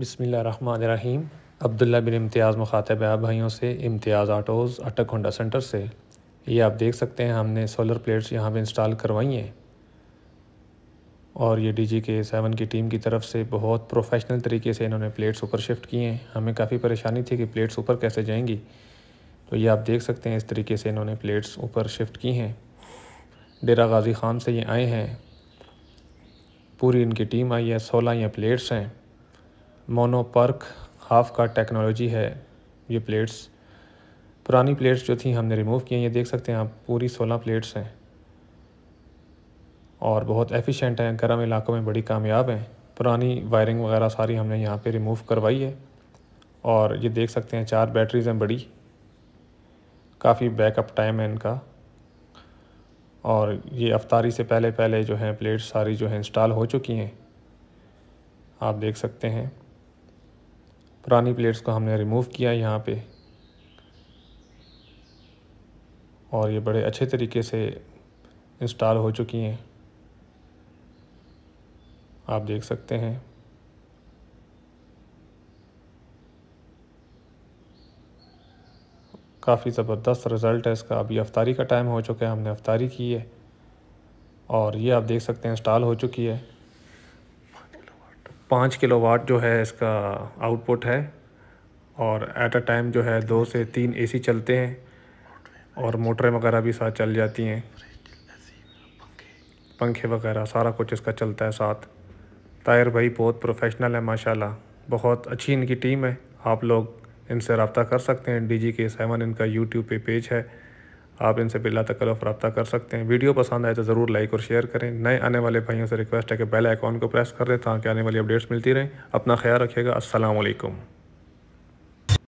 बिसमीम अब्दुल्ला बिन इम्तियाज़ मुखातब आप भाइयों से Imtiaz autos Attock Honda centre से ये आप देख सकते हैं हमने सोलर प्लेट्स यहाँ पे इंस्टॉल करवाई हैं और ये डी जी के सेवन की टीम की तरफ से बहुत प्रोफेशनल तरीके से इन्होंने प्लेट्स ऊपर शिफ्ट किए हैं हमें काफ़ी परेशानी थी कि प्लेट्स ऊपर कैसे जाएंगी तो ये आप देख सकते हैं इस तरीके से इन्होंने प्लेट्स ऊपर शिफ्ट की हैं डेरा गाजी खान से ये आए हैं पूरी इनकी टीम आई है सोलह या प्लेट्स हैं मोनोपर्क हाफ का टेक्नोलॉजी है ये प्लेट्स पुरानी प्लेट्स जो थी हमने रिमूव की हैं ये देख सकते हैं आप पूरी सोलह प्लेट्स हैं और बहुत एफिशिएंट हैं गर्म इलाकों में बड़ी कामयाब हैं पुरानी वायरिंग वगैरह सारी हमने यहाँ पे रिमूव करवाई है और ये देख सकते हैं चार बैटरीज हैं बड़ी काफ़ी बैकअप टाइम है इनका और ये अफ्तारी से पहले पहले जो हैं प्लेट्स सारी जो हैं इंस्टॉल हो चुकी हैं आप देख सकते हैं पुरानी प्लेट्स को हमने रिमूव किया यहाँ पे और ये बड़े अच्छे तरीके से इंस्टॉल हो चुकी हैं आप देख सकते हैं काफ़ी ज़बरदस्त रिज़ल्ट है इसका अभी अफ्तारी का टाइम हो चुका है हमने अफ्तारी की है और ये आप देख सकते हैं इंस्टॉल हो चुकी है पाँच किलो वाट जो है इसका आउटपुट है और एट अ टाइम जो है दो से तीन एसी चलते हैं और मोटरें वगैरह भी साथ चल जाती हैं पंखे वगैरह सारा कुछ इसका चलता है साथ तायर भाई बहुत प्रोफेशनल है माशाल्लाह बहुत अच्छी इनकी टीम है आप लोग इनसे रबता कर सकते हैं डी जी के सेवन इनका यूट्यूब पे पेज है आप इनसे बिल्ला तकल्लुफ़ तक रब्ता कर सकते हैं वीडियो पसंद आए तो ज़रूर लाइक और शेयर करें नए आने वाले भाइयों से रिक्वेस्ट है कि बेल आइकॉन को प्रेस कर दें ताकि आने वाली अपडेट्स मिलती रहें अपना ख्याल रखिएगा असलम